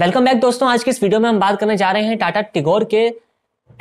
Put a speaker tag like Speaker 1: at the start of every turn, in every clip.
Speaker 1: welcome back दोस्तों आज के इस वीडियो में हम बात करने जा रहे हैं टाटा टिगोर के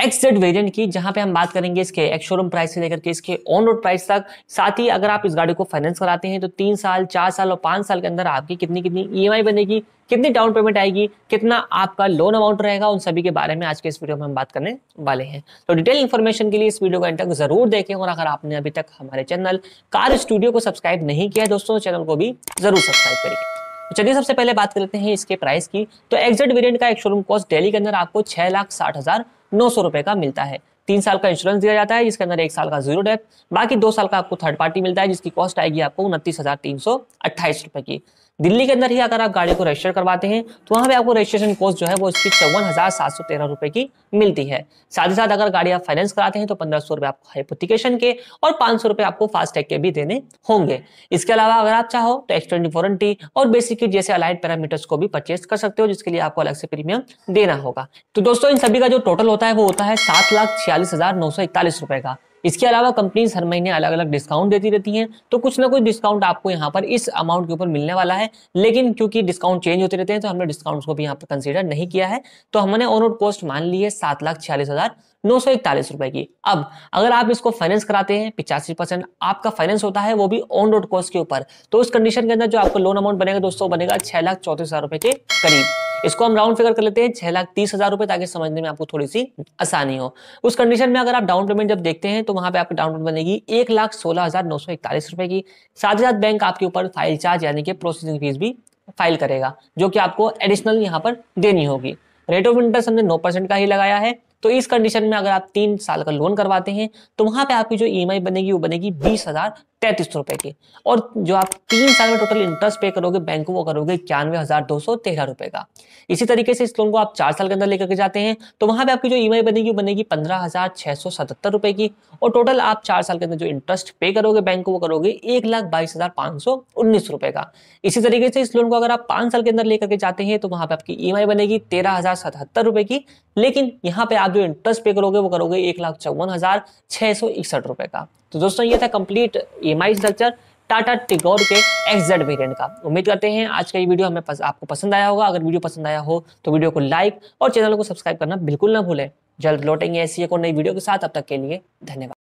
Speaker 1: जेड वेरियंट की जहां पे हम बात करेंगे इसके एक्स शोरूम प्राइस से लेकर के इसके ऑन रोड प्राइस तक साथ ही अगर आप इस गाड़ी को फाइनेंस कराते हैं तो तीन साल चार साल और पांच साल के अंदर आपकी कितनी कितनी ई e बनेगी कितनी डाउन पेमेंट आएगी कितना आपका लोन अमाउंट रहेगा उन सभी के बारे में आज के इस वीडियो में हम बात करने वाले हैं तो डिटेल इन्फॉर्मेशन के लिए इस वीडियो को एंड तक जरूर देखें और अगर आपने अभी तक हमारे चैनल कार स्टूडियो को सब्सक्राइब नहीं किया है दोस्तों चैनल तो को भी जरूर सब्सक्राइब करिए तो चलिए सबसे पहले बात करते हैं इसके प्राइस की तो एक्जेट वेरियंट का एक शोरूम कॉस्ट डेली के अंदर आपको छह लाख साठ हज़ार नौ सौ रुपए का मिलता है तीन साल का इंश्योरेंस दिया जाता है जिसके अंदर एक साल का जीरो डेप बाकी दो साल का आपको थर्ड पार्टी मिलता है जिसकी कॉस्ट आएगी आपको उनतीस हज़ार तीन सौ अट्ठाईस रुपए की दिल्ली के अंदर ही अगर आप गाड़ी को रजिस्टर करवाते हैं तो वहाँ पे आपको रजिस्ट्रेशन कॉस्ट जो है वो इसकी चौवन हज़ार सात सौ तेरह रुपए की मिलती है साथ ही साथ अगर गाड़ी आप फाइनेंस कराते हैं तो पंद्रह सौ रुपये आपको हाइपोटिकेशन के और पाँच सौ रुपये आपको फास्टैग के भी देने होंगे इसके अलावा अगर आप चाहो तो एक्सटेंड वारंटी और बेसिक जैसे अलाइड पैरामीटर्स को भी परचेज कर सकते हो जिसके लिए आपको अलग से प्रीमियम देना होगा तो दोस्तों इन सभी का जो टोटल होता है वो होता है सात लाख छियालीस हज़ार नौ सौ इकतालीस रुपए का इसके अलावा कंपनीज हर महीने अलग अलग डिस्काउंट देती रहती हैं तो कुछ ना कुछ डिस्काउंट आपको यहाँ पर इस अमाउंट के ऊपर मिलने वाला है लेकिन क्योंकि डिस्काउंट चेंज होते रहते हैं तो हमने डिस्काउंट को भी यहाँ पर कंसिडर नहीं किया है तो हमने ऑन रोड कॉस्ट मान ली है सात लाख छियालीस हजार नौ सौ इकतालीस रुपए की अब अगर आप इसको फाइनेंस कराते हैं पिचासी परसेंट आपका फाइनेंस होता है वो भी ऑन रोड कॉस्ट के ऊपर तो उस कंडीशन के अंदर जो आपको लोन अमाउंट बनेगा दोस्तों बनेगा छह लाख चौतीस हजार रुपए के करीब इसको हम राउंड फिगर कर लेते हैं छह लाख तीस हजार रुपए ताकि समझने में आपको थोड़ी सी आसानी हो उस कंडीशन में अगर आप डाउन पेमेंट जब देखते हैं तो वहां पे आपकी डाउन पेमेंट बनेगी एक लाख सोलह हजार नौ सौ इकतालीस रुपए की साथ ही साथ बैंक आपके ऊपर फाइल चार्ज यानी कि प्रोसेसिंग फीस भी फाइल करेगा जो कि आपको एडिशनल यहाँ पर देनी होगी रेट ऑफ इंटरेस्ट हमने नौ परसेंट का ही लगाया है तो इस कंडीशन में अगर आप तीन साल का लोन करवाते हैं तो वहां पे आपकी जो ई e बनेगी वो बनेगी बीस हजार तैतीस रुपए की और जो आप तीन साल में टोटल इंटरेस्ट पे करोगे बैंक को वो करोगे इक्यानवे हजार दो सौ तेरह रुपए का इसी तरीके से इस लोन को आप चार साल के अंदर लेकर के जाते हैं तो वहां पे आपकी जो ई e बनेगी वो बनेगी पंद्रह हजार छह सौ सतहत्तर रुपए की और टोटल आप चार साल के अंदर जो इंटरेस्ट पे करोगे बैंक को वो करोगे एक लाख बाईस हजार पांच सौ उन्नीस रुपए का इसी तरीके से इस लोन को अगर आप पांच साल के अंदर लेकर के जाते हैं तो वहां पर आपकी ई e बनेगी तेरह हजार सतहत्तर रुपए की लेकिन यहाँ पे आप जो इंटरेस्ट पे करोगे वो करोगे एक लाख चौवन हजार छह सौ इकसठ रुपए का तो दोस्तों ये था complete e structure Tata Tigor के एक्सजेड वेरियंट का उम्मीद करते हैं आज का ये वीडियो हमें पस, आपको पसंद आया होगा अगर वीडियो पसंद आया हो तो वीडियो को लाइक और चैनल को सब्सक्राइब करना बिल्कुल ना भूलें जल्द लौटेंगे ऐसी एक और नई वीडियो के साथ अब तक के लिए धन्यवाद